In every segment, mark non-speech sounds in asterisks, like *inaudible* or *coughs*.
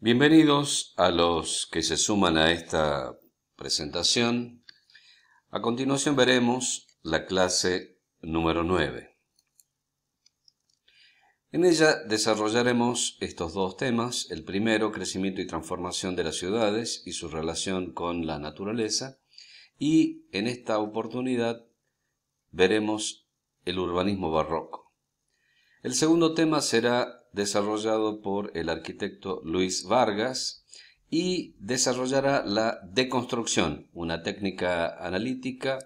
Bienvenidos a los que se suman a esta presentación. A continuación veremos la clase número 9. En ella desarrollaremos estos dos temas, el primero, crecimiento y transformación de las ciudades y su relación con la naturaleza, y en esta oportunidad veremos el urbanismo barroco. El segundo tema será desarrollado por el arquitecto Luis Vargas, y desarrollará la deconstrucción, una técnica analítica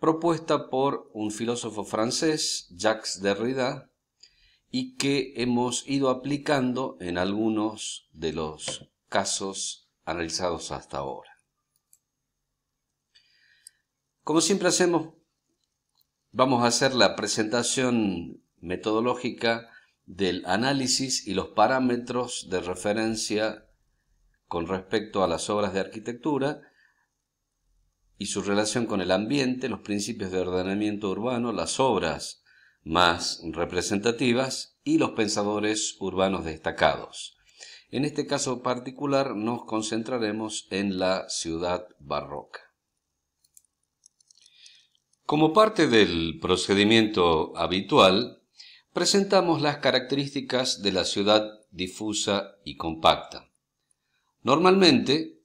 propuesta por un filósofo francés, Jacques Derrida, y que hemos ido aplicando en algunos de los casos analizados hasta ahora. Como siempre hacemos, vamos a hacer la presentación metodológica del análisis y los parámetros de referencia con respecto a las obras de arquitectura y su relación con el ambiente, los principios de ordenamiento urbano, las obras más representativas y los pensadores urbanos destacados. En este caso particular nos concentraremos en la ciudad barroca. Como parte del procedimiento habitual, presentamos las características de la ciudad difusa y compacta. Normalmente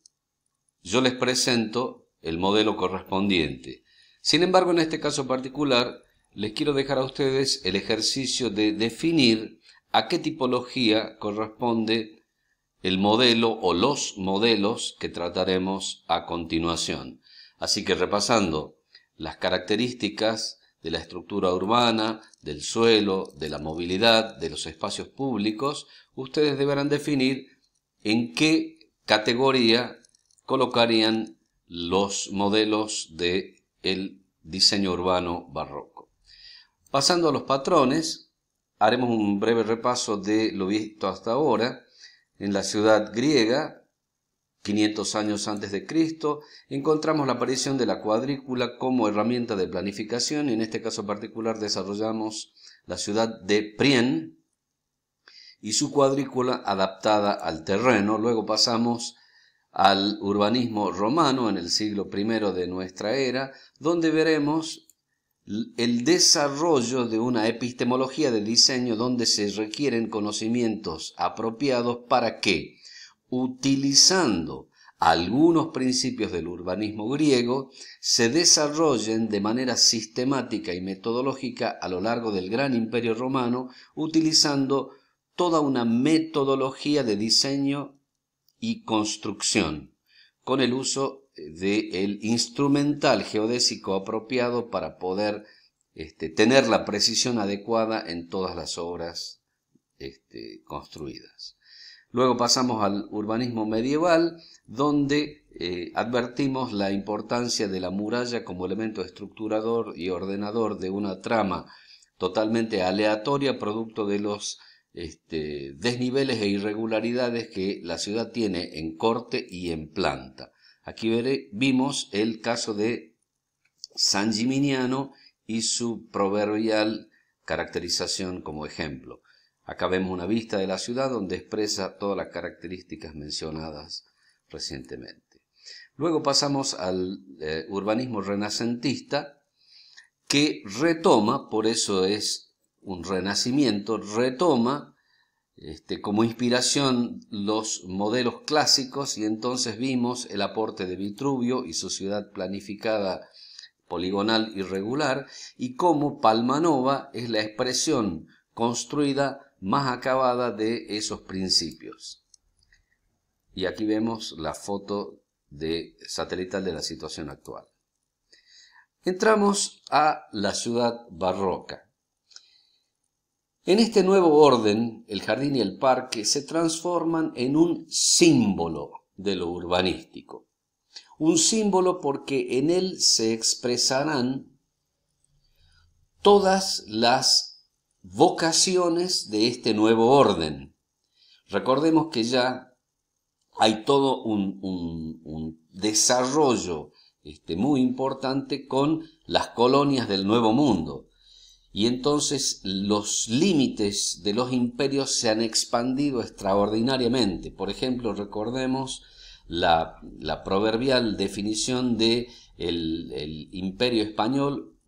yo les presento el modelo correspondiente. Sin embargo, en este caso particular, les quiero dejar a ustedes el ejercicio de definir a qué tipología corresponde el modelo o los modelos que trataremos a continuación. Así que repasando las características de la estructura urbana, del suelo, de la movilidad, de los espacios públicos, ustedes deberán definir en qué categoría colocarían los modelos de el diseño urbano barroco. Pasando a los patrones, haremos un breve repaso de lo visto hasta ahora en la ciudad griega, 500 años antes de Cristo, encontramos la aparición de la cuadrícula como herramienta de planificación y en este caso particular desarrollamos la ciudad de Prien y su cuadrícula adaptada al terreno. Luego pasamos al urbanismo romano en el siglo I de nuestra era, donde veremos el desarrollo de una epistemología de diseño donde se requieren conocimientos apropiados para que utilizando algunos principios del urbanismo griego, se desarrollen de manera sistemática y metodológica a lo largo del gran imperio romano, utilizando toda una metodología de diseño y construcción, con el uso del instrumental geodésico apropiado para poder este, tener la precisión adecuada en todas las obras este, construidas. Luego pasamos al urbanismo medieval, donde eh, advertimos la importancia de la muralla como elemento estructurador y ordenador de una trama totalmente aleatoria, producto de los este, desniveles e irregularidades que la ciudad tiene en corte y en planta. Aquí vimos el caso de San Gimignano y su proverbial caracterización como ejemplo. Acá vemos una vista de la ciudad donde expresa todas las características mencionadas recientemente. Luego pasamos al eh, urbanismo renacentista que retoma, por eso es un renacimiento, retoma este, como inspiración los modelos clásicos y entonces vimos el aporte de Vitruvio y su ciudad planificada poligonal irregular y cómo Palmanova es la expresión construida más acabada de esos principios. Y aquí vemos la foto de satelital de la situación actual. Entramos a la ciudad barroca. En este nuevo orden, el jardín y el parque se transforman en un símbolo de lo urbanístico. Un símbolo porque en él se expresarán todas las vocaciones de este nuevo orden. Recordemos que ya hay todo un, desarrollo este, muy importante con las colonias del Nuevo Mundo. Y entonces los límites de los imperios se han expandido extraordinariamente. Por ejemplo, recordemos la, proverbial definición de el imperio español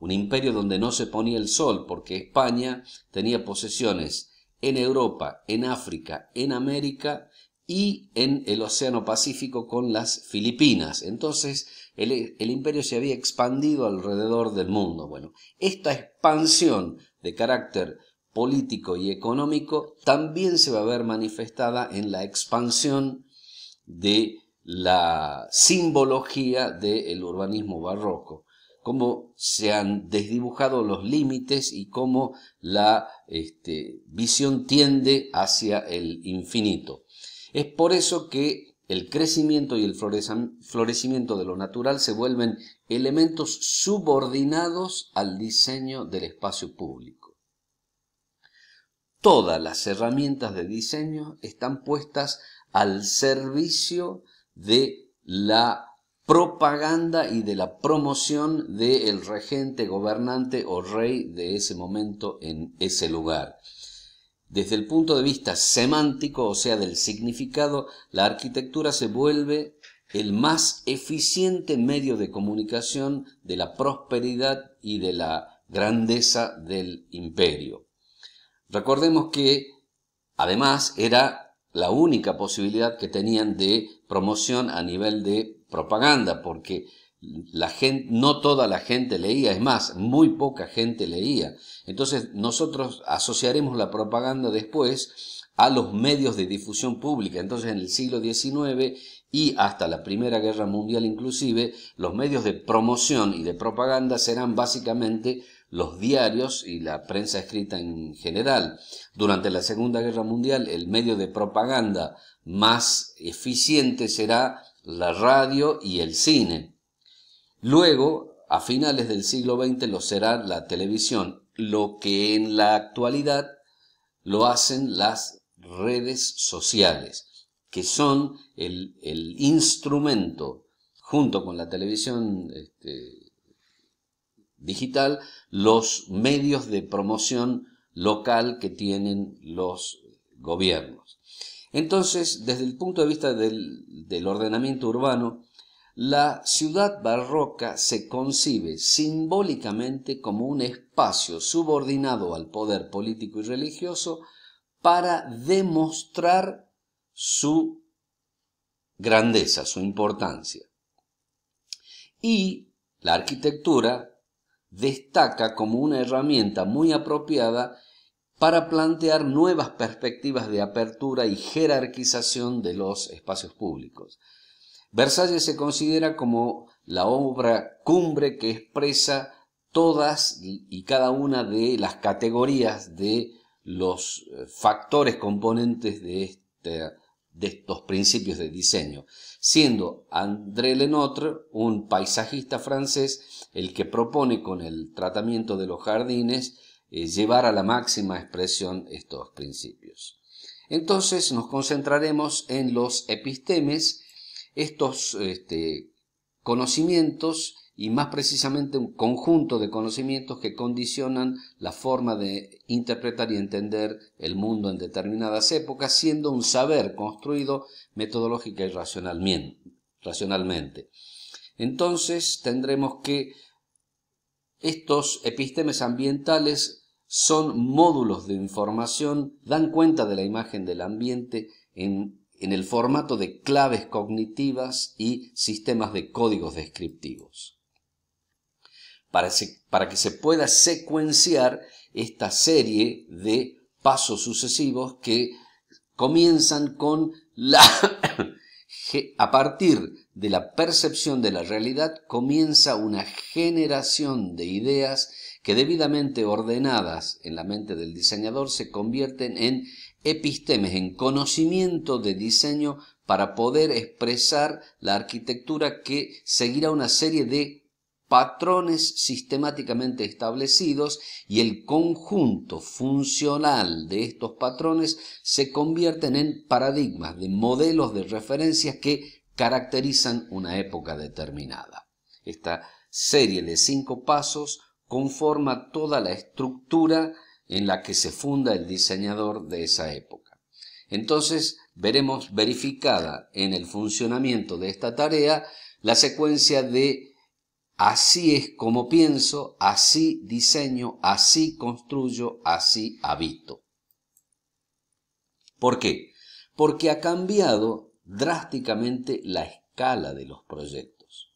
un imperio donde no se ponía el sol, porque España tenía posesiones en Europa, en África, en América y en el Océano Pacífico con las Filipinas. Entonces el, imperio se había expandido alrededor del mundo. Bueno, esta expansión de carácter político y económico también se va a ver manifestada en la expansión de la simbología del urbanismo barroco cómo se han desdibujado los límites y cómo la este, visión tiende hacia el infinito. Es por eso que el crecimiento y el florecimiento de lo natural se vuelven elementos subordinados al diseño del espacio público. Todas las herramientas de diseño están puestas al servicio de la propaganda y de la promoción del regente, gobernante o rey de ese momento en ese lugar. Desde el punto de vista semántico, o sea, del significado, la arquitectura se vuelve el más eficiente medio de comunicación de la prosperidad y de la grandeza del imperio. Recordemos que, además, era la única posibilidad que tenían de promoción a nivel de propaganda, porque la gente, no toda la gente leía, es más, muy poca gente leía. Entonces nosotros asociaremos la propaganda después a los medios de difusión pública. Entonces en el siglo XIX y hasta la Primera Guerra Mundial inclusive, los medios de promoción y de propaganda serán básicamente los diarios y la prensa escrita en general. Durante la Segunda Guerra Mundial, el medio de propaganda más eficiente será la radio y el cine. Luego, a finales del siglo XX, lo será la televisión, lo que en la actualidad lo hacen las redes sociales, que son el, instrumento, junto con la televisión este, digital, los medios de promoción local que tienen los gobiernos. Entonces, desde el punto de vista del, ordenamiento urbano, la ciudad barroca se concibe simbólicamente como un espacio subordinado al poder político y religioso para demostrar su grandeza, su importancia. Y la arquitectura destaca como una herramienta muy apropiada para plantear nuevas perspectivas de apertura y jerarquización de los espacios públicos. Versalles se considera como la obra cumbre que expresa todas y cada una de las categorías de los eh, factores componentes de, este, de estos principios de diseño, siendo André Lenotre, un paisajista francés, el que propone con el tratamiento de los jardines eh, llevar a la máxima expresión estos principios. Entonces nos concentraremos en los epistemes, estos este, conocimientos y más precisamente un conjunto de conocimientos que condicionan la forma de interpretar y entender el mundo en determinadas épocas, siendo un saber construido metodológica y racionalmente. Entonces tendremos que estos epistemes ambientales son módulos de información, dan cuenta de la imagen del ambiente en, el formato de claves cognitivas y sistemas de códigos descriptivos. Para, para que se pueda secuenciar esta serie de pasos sucesivos que comienzan con la *coughs* a partir de la percepción de la realidad comienza una generación de ideas que debidamente ordenadas en la mente del diseñador se convierten en epistemes, en conocimiento de diseño para poder expresar la arquitectura que seguirá una serie de patrones sistemáticamente establecidos y el conjunto funcional de estos patrones se convierten en paradigmas, de modelos de referencias que caracterizan una época determinada. Esta serie de cinco pasos conforma toda la estructura en la que se funda el diseñador de esa época. Entonces veremos verificada en el funcionamiento de esta tarea la secuencia de así es como pienso, así diseño, así construyo, así habito. ¿Por qué? Porque ha cambiado drásticamente la escala de los proyectos,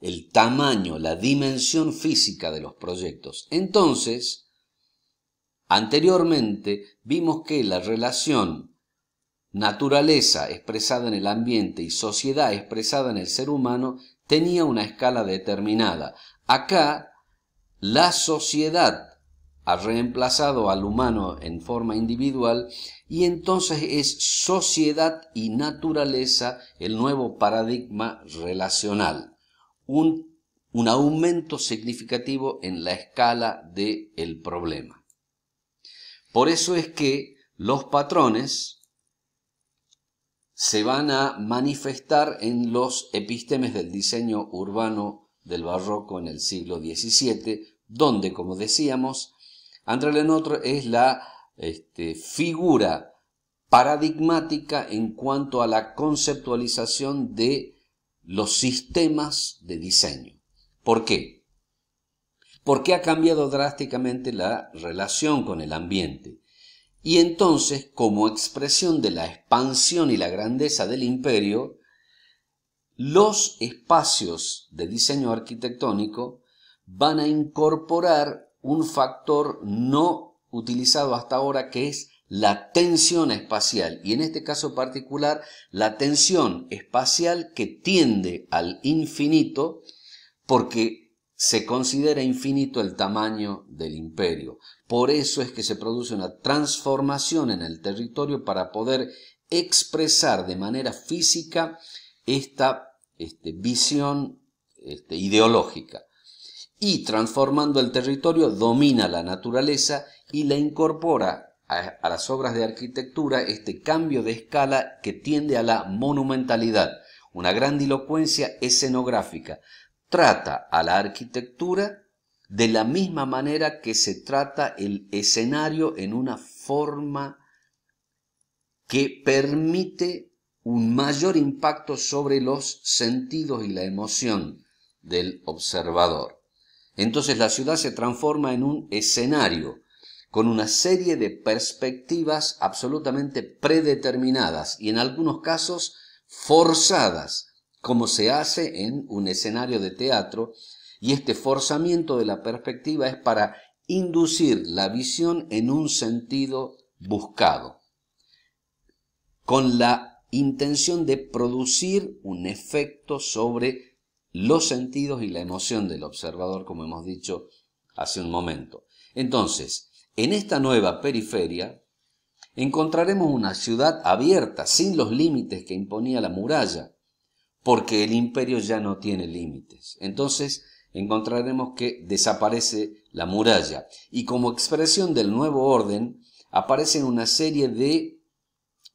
el tamaño, la dimensión física de los proyectos. Entonces, anteriormente vimos que la relación naturaleza expresada en el ambiente y sociedad expresada en el ser humano tenía una escala determinada. Acá, la sociedad ha reemplazado al humano en forma individual y entonces es sociedad y naturaleza el nuevo paradigma relacional, un, aumento significativo en la escala del problema. Por eso es que los patrones se van a manifestar en los epistemes del diseño urbano del barroco en el siglo XVII, donde, como decíamos, André Lenotro es la este, figura paradigmática en cuanto a la conceptualización de los sistemas de diseño. ¿Por qué? Porque ha cambiado drásticamente la relación con el ambiente. Y entonces, como expresión de la expansión y la grandeza del imperio, los espacios de diseño arquitectónico van a incorporar un factor no utilizado hasta ahora que es la tensión espacial y en este caso particular la tensión espacial que tiende al infinito porque se considera infinito el tamaño del imperio. Por eso es que se produce una transformación en el territorio para poder expresar de manera física esta este, visión este, ideológica y transformando el territorio domina la naturaleza y le incorpora a, a, las obras de arquitectura este cambio de escala que tiende a la monumentalidad, una gran dilocuencia escenográfica. Trata a la arquitectura de la misma manera que se trata el escenario en una forma que permite un mayor impacto sobre los sentidos y la emoción del observador. Entonces la ciudad se transforma en un escenario con una serie de perspectivas absolutamente predeterminadas y en algunos casos forzadas, como se hace en un escenario de teatro, y este forzamiento de la perspectiva es para inducir la visión en un sentido buscado, con la intención de producir un efecto sobre los sentidos y la emoción del observador, como hemos dicho hace un momento. Entonces, en esta nueva periferia encontraremos una ciudad abierta, sin los límites que imponía la muralla, porque el imperio ya no tiene límites. Entonces, encontraremos que desaparece la muralla y como expresión del nuevo orden aparecen una serie de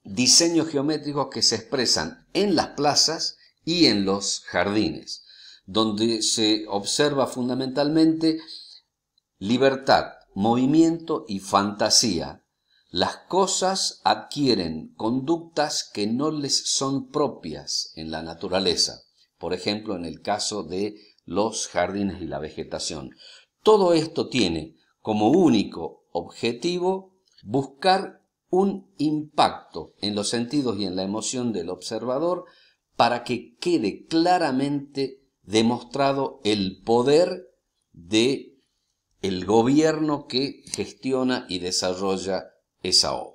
diseños geométricos que se expresan en las plazas y en los jardines donde se observa fundamentalmente libertad, movimiento y fantasía. Las cosas adquieren conductas que no les son propias en la naturaleza, por ejemplo en el caso de los jardines y la vegetación. Todo esto tiene como único objetivo buscar un impacto en los sentidos y en la emoción del observador para que quede claramente demostrado el poder de el gobierno que gestiona y desarrolla esa obra.